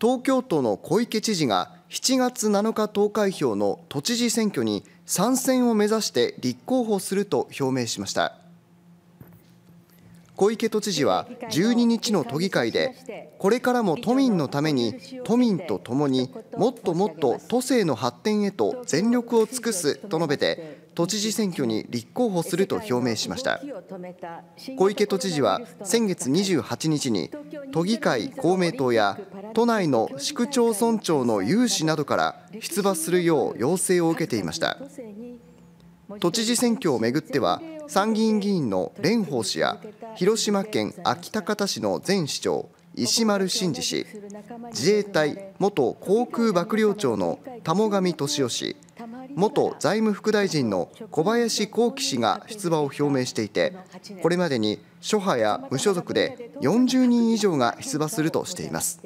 東京都の小池知事が7月7日投開票の都知事選挙に参戦を目指して立候補すると表明しました小池都知事は12日の都議会でこれからも都民のために都民と共にもっともっと都政の発展へと全力を尽くすと述べて都知事選挙に立候補すると表明しました小池都知事は先月28日に都議会公明党や都内の市区町村長の有志などから出馬するよう要請を受けていました都知事選挙をめぐっては参議院議員の蓮舫氏や広島県安芸高田市の前市長石丸伸二氏自衛隊元航空幕僚長の田母上俊夫氏元財務副大臣の小林幸喜氏が出馬を表明していてこれまでに諸派や無所属で40人以上が出馬するとしています。